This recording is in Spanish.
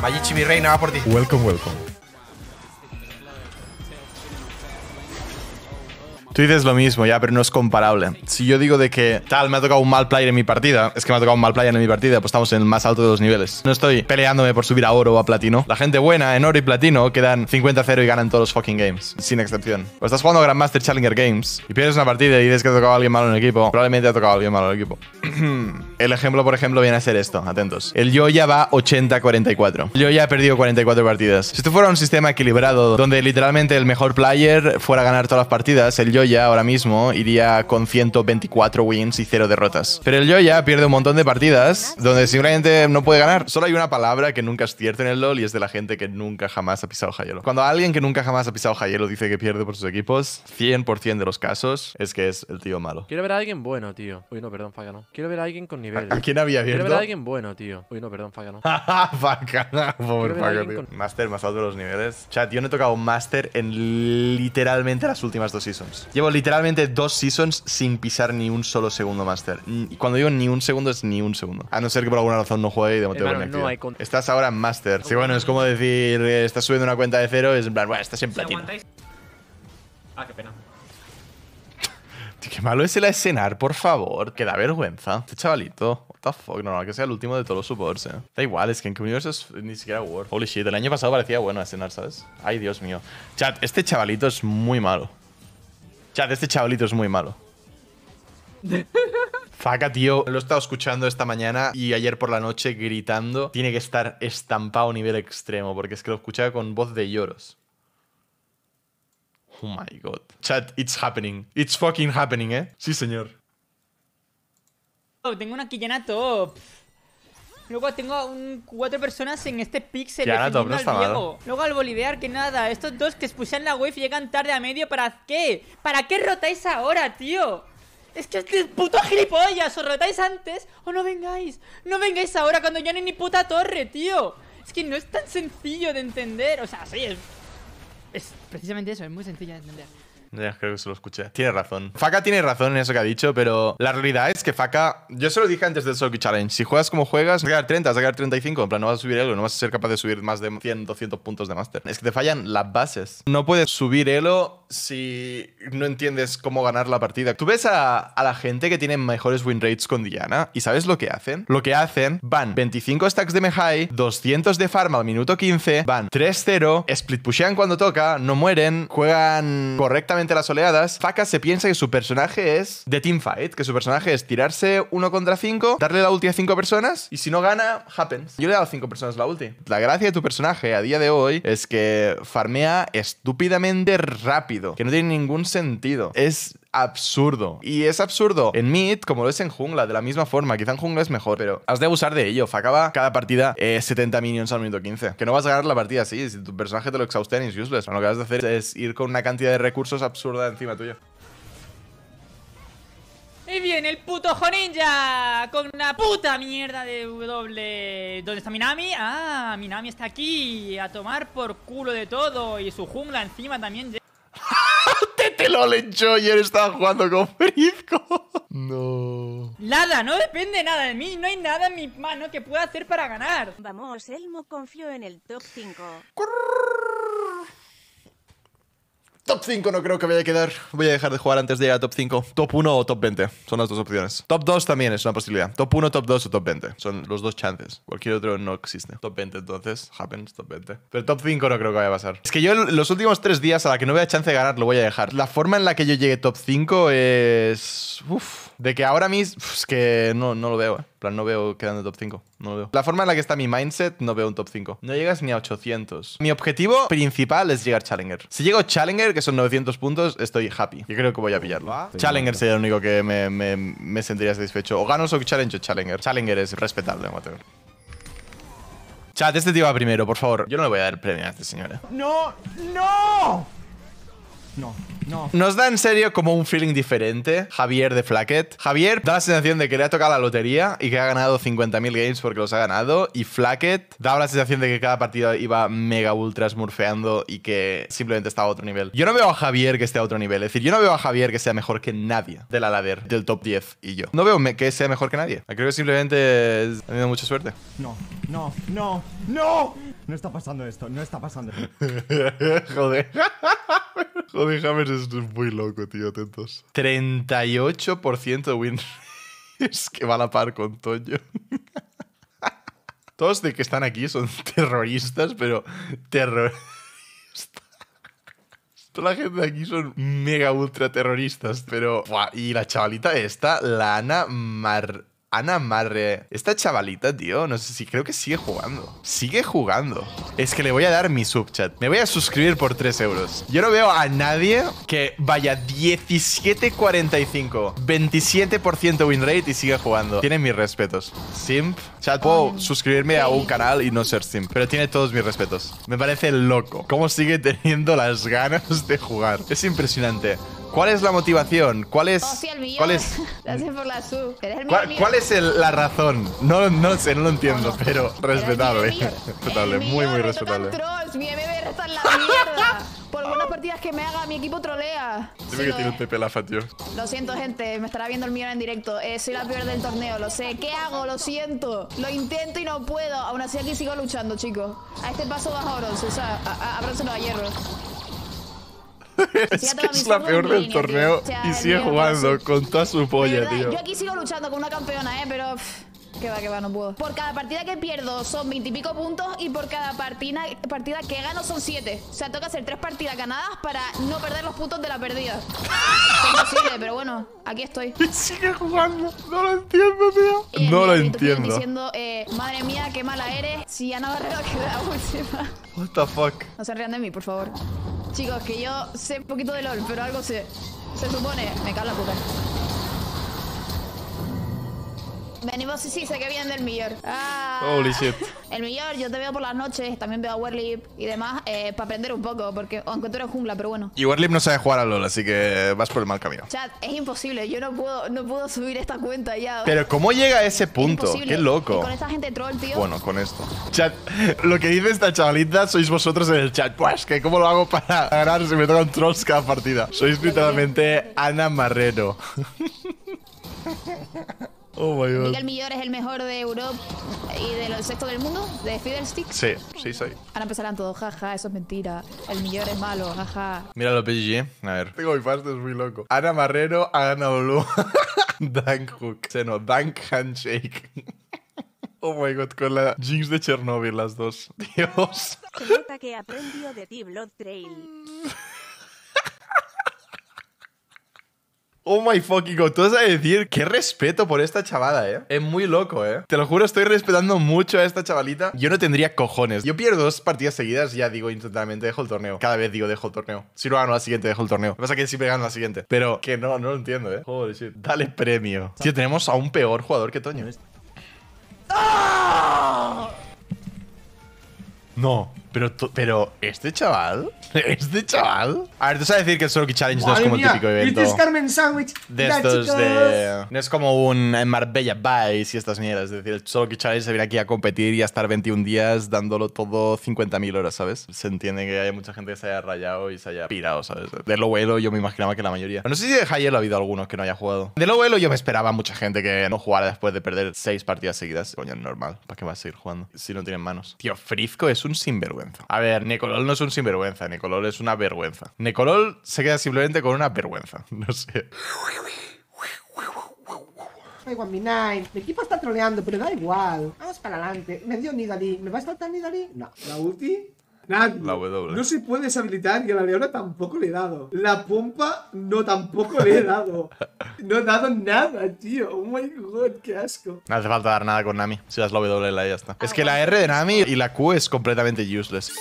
Mayichi mi reina, va por ti. Welcome, welcome. Tú dices lo mismo ya, pero no es comparable. Si yo digo de que tal, me ha tocado un mal player en mi partida, es que me ha tocado un mal player en mi partida, pues estamos en el más alto de los niveles. No estoy peleándome por subir a oro o a platino. La gente buena en oro y platino quedan 50-0 y ganan todos los fucking games, sin excepción. O estás jugando Grandmaster Challenger Games y pierdes una partida y dices que ha tocado alguien malo en el equipo. Probablemente ha tocado a alguien malo en el equipo. El ejemplo, por ejemplo, viene a ser esto. Atentos. El Yoya va 80-44. El Yoya ha perdido 44 partidas. Si esto fuera un sistema equilibrado, donde literalmente el mejor player fuera a ganar todas las partidas, el Yoya ahora mismo iría con 124 wins y 0 derrotas. Pero el Yoya pierde un montón de partidas donde seguramente no puede ganar. Solo hay una palabra que nunca es cierta en el LoL y es de la gente que nunca jamás ha pisado Jayelo. Cuando alguien que nunca jamás ha pisado Jayelo dice que pierde por sus equipos, 100% de los casos es que es el tío malo. Quiero ver a alguien bueno, tío. Uy, no, perdón, falla, no. Quiero ver a alguien con ¿A quién había abierto? alguien bueno, tío. Uy, no, perdón, Faca no. Faca, pobre tío. Master, más alto de los niveles. Chat, yo no he tocado Master en literalmente las últimas dos seasons. Llevo literalmente dos seasons sin pisar ni un solo segundo Master. Cuando digo ni un segundo, es ni un segundo. A no ser que por alguna razón no juegue y de motivo Estás ahora en Master. Sí, bueno, es como decir, eh, estás subiendo una cuenta de cero, es en plan, bueno, estás en platino. Ah, qué pena. Qué malo es el escenar, por favor. Que da vergüenza. Este chavalito. What the fuck. No, no, que sea el último de todos los supports, eh. Da igual, es que en que universo es ni siquiera War. Holy shit, el año pasado parecía bueno escenar, ¿sabes? Ay, Dios mío. Chat, este chavalito es muy malo. Chat, este chavalito es muy malo. Faca, tío. Lo he estado escuchando esta mañana y ayer por la noche gritando. Tiene que estar estampado a nivel extremo, porque es que lo escuchaba con voz de lloros. Oh my god. Chat, it's happening. It's fucking happening, ¿eh? Sí, señor. Oh, tengo una Quillana top. Luego tengo un, cuatro personas en este pixel ya no al Diego. Luego al Bolidear, que nada. Estos dos que expulsan la wave llegan tarde a medio. ¿Para qué? ¿Para qué rotáis ahora, tío? Es que es este puto gilipollas. Os rotáis antes o no vengáis. No vengáis ahora cuando ya no hay ni puta torre, tío. Es que no es tan sencillo de entender. O sea, sí, es es precisamente eso, es muy sencillo de entender creo que se lo escuché. Tiene razón. Faca tiene razón en eso que ha dicho, pero la realidad es que Faca, Yo se lo dije antes del Solky Challenge. Si juegas como juegas, vas a quedar 30, vas a quedar 35. En plan, no vas a subir elo, no vas a ser capaz de subir más de 100, 200 puntos de máster. Es que te fallan las bases. No puedes subir elo si no entiendes cómo ganar la partida. Tú ves a, la gente que tiene mejores win rates con Diana y ¿sabes lo que hacen? Lo que hacen van 25 stacks de Mehai, 200 de farma al minuto 15, van 3-0, split pushean cuando toca, no mueren, juegan correctamente las oleadas, Faka se piensa que su personaje es de teamfight, que su personaje es tirarse uno contra cinco, darle la ulti a cinco personas y si no gana, happens. Yo le he dado cinco personas la ulti. La gracia de tu personaje a día de hoy es que farmea estúpidamente rápido, que no tiene ningún sentido. Es absurdo. Y es absurdo en Mid, como lo es en Jungla, de la misma forma. Quizá en Jungla es mejor, pero has de abusar de ello. Facaba cada partida 70 eh, minions al minuto 15. Que no vas a ganar la partida así. Si tu personaje te lo exhausten, es useless. lo que vas a hacer es ir con una cantidad de recursos absurda encima tuya. Y viene el puto Joninja con una puta mierda de W. ¿Dónde está Minami? Ah, Minami está aquí a tomar por culo de todo y su jungla encima también lo este y él estaba jugando con Frisco. No. Nada, no depende nada de mí. No hay nada en mi mano que pueda hacer para ganar. Vamos, Elmo, confío en el top 5. Top 5 no creo que vaya a quedar. Voy a dejar de jugar antes de llegar a top 5. Top 1 o top 20. Son las dos opciones. Top 2 también es una posibilidad. Top 1, top 2 o top 20. Son los dos chances. Cualquier otro no existe. Top 20 entonces. Happens, top 20. Pero top 5 no creo que vaya a pasar. Es que yo los últimos tres días a la que no vea chance de ganar lo voy a dejar. La forma en la que yo llegué top 5 es... Uf. De que ahora mismo... Es que no, no lo veo, eh. plan, no veo quedando top 5. No veo. La forma en la que está mi mindset, no veo un top 5. No llegas ni a 800. Mi objetivo principal es llegar Challenger. Si llego Challenger, que son 900 puntos, estoy happy. Yo creo que voy a pillarlo. Challenger sería el único que me, sentiría satisfecho. O ganos o Challenge o Challenger. Challenger es respetable, Mateo. Chat, este tío va primero, por favor. Yo no le voy a dar premio a este señor. Eh. ¡No! ¡No! No, no. Nos da en serio como un feeling diferente Javier de Flacket. Javier da la sensación de que le ha tocado la lotería y que ha ganado 50.000 games porque los ha ganado. Y Flacket da la sensación de que cada partido iba mega ultra smurfeando y que simplemente estaba a otro nivel. Yo no veo a Javier que esté a otro nivel. Es decir, yo no veo a Javier que sea mejor que nadie de la lader del top 10 y yo. No veo que sea mejor que nadie. Creo que simplemente ha tenido mucha suerte. No, no, no, no. No está pasando esto, no está pasando. Joder. Joder, James es muy loco, tío, atentos. 38% de win Es que va a la par con Toño. Todos de que están aquí son terroristas, pero terroristas. Toda la gente de aquí son mega ultra terroristas, pero... Y la chavalita esta, Lana Ana Mar... Ana Marre. Esta chavalita, tío, no sé si creo que sigue jugando. Sigue jugando. Es que le voy a dar mi subchat. Me voy a suscribir por 3 euros. Yo no veo a nadie que vaya 17.45, 27% win rate y siga jugando. Tiene mis respetos. Simp. Chat, puedo suscribirme a un canal y no ser simp. Pero tiene todos mis respetos. Me parece loco. Cómo sigue teniendo las ganas de jugar. Es impresionante. ¿Cuál es la motivación? ¿Cuál es. ¿Cuál es. ¿Cuál, cuál es la razón? No, no sé, no lo entiendo, pero respetable. respetable, muy, muy respetable. Mi MB está en la mierda. Por algunas partidas que me haga, mi equipo trolea. Dime que tiene un tío. Lo siento, gente, me estará viendo el mío en directo. Eh, soy la peor del torneo, lo sé. ¿Qué hago? Lo siento. Lo intento y no puedo. Aún así aquí sigo luchando, chicos. A este paso baja bronce, o sea, a, a hierro. es que es la peor del torneo y sigue jugando con toda su polla, tío. Yo aquí sigo luchando con una campeona, eh, pero... Que va, que va, no puedo. Por cada partida que pierdo son 20 y pico puntos y por cada partida, partida que gano son 7. O sea, toca hacer tres partidas ganadas para no perder los puntos de la pérdida imposible, pero bueno, aquí estoy. Y sigue jugando. No lo entiendo, tío. no lo entiendo. diciendo, eh, madre mía, qué mala eres. Si Ana queda última. What the fuck. No se rían de mí, por favor. Chicos, que yo sé un poquito de LOL, pero algo se, se supone. Me cago la puta. Venimos y sí, que bien del millón. Ah. Holy shit. El mejor, yo te veo por las noches, también veo a Warlip y demás, eh, para aprender un poco, porque aunque tú eres jungla, pero bueno. Y Warlip no sabe jugar a LOL, así que vas por el mal camino. Chat, es imposible, yo no puedo, no puedo subir esta cuenta ya. Pero ¿cómo llega a ese punto? Qué loco. con esta gente troll, tío. Bueno, con esto. Chat, lo que dice esta chavalita sois vosotros en el chat. Pues, que cómo lo hago para ganar si me tocan trolls cada partida. Sois literalmente Ana Marrero. Oh my God. Miguel Millor es el mejor de Europa y del sexto del mundo, de Fiddlesticks. Sí, sí, sí. Ahora empezarán todos, jaja, eso es mentira. El Millor es malo, jaja. Mira lo PG, a ver. Tengo mi fast, es muy loco. Ana Marrero, Ana Blue. Dank Hook. Se no, Dank Handshake. Oh my god, con la Jinx de Chernobyl las dos. Dios. Se que aprendió de ti Blood Trail. Oh my fucking god, tú vas a decir qué respeto por esta chavada, eh. Es muy loco, eh. Te lo juro, estoy respetando mucho a esta chavalita. Yo no tendría cojones. Yo pierdo dos partidas seguidas ya digo instantáneamente dejo el torneo. Cada vez digo dejo el torneo. Si no gano la siguiente, dejo el torneo. Lo que pasa es que siempre gano la siguiente. Pero que no, no lo entiendo, eh. Joder, shit. Dale premio. Tío, tenemos a un peor jugador que Toño. Este. ¡Ah! No. Pero, pero este chaval, este chaval. A ver, tú sabes decir que el Soroki Challenge no es como típico evento. Es Carmen Sandwich. De estos de. No es como un Marbella Vice y estas mierdas. Es decir, el Soroki Challenge se viene aquí a competir y a estar 21 días dándolo todo 50.000 horas, ¿sabes? Se entiende que hay mucha gente que se haya rayado y se haya pirado, ¿sabes? De lo bueno, yo me imaginaba que la mayoría. no sé si de Hayel ha habido algunos que no haya jugado. De lo bueno, yo me esperaba mucha gente que no jugara después de perder 6 partidas seguidas. Coño, normal. ¿Para qué vas a seguir jugando? Si no tienen manos. Tío, Frisco es un sinvergüenza. A ver, Nicolol no es un sinvergüenza, Nicolol es una vergüenza. Nicolol se queda simplemente con una vergüenza, no sé. Ay, Nine. Mi equipo está troleando, pero da igual. Vamos para adelante. Me dio Nidalí. ¿Me va a saltar Nidalí? No. ¿La ulti? No se puede deshabilitar y a la Leona tampoco le he dado. La pompa no tampoco le he dado. No he dado nada, tío. Oh my god, qué asco. No hace falta dar nada con Nami. Si das la W la ya está. Es ah, que la R de Nami y la Q es completamente useless.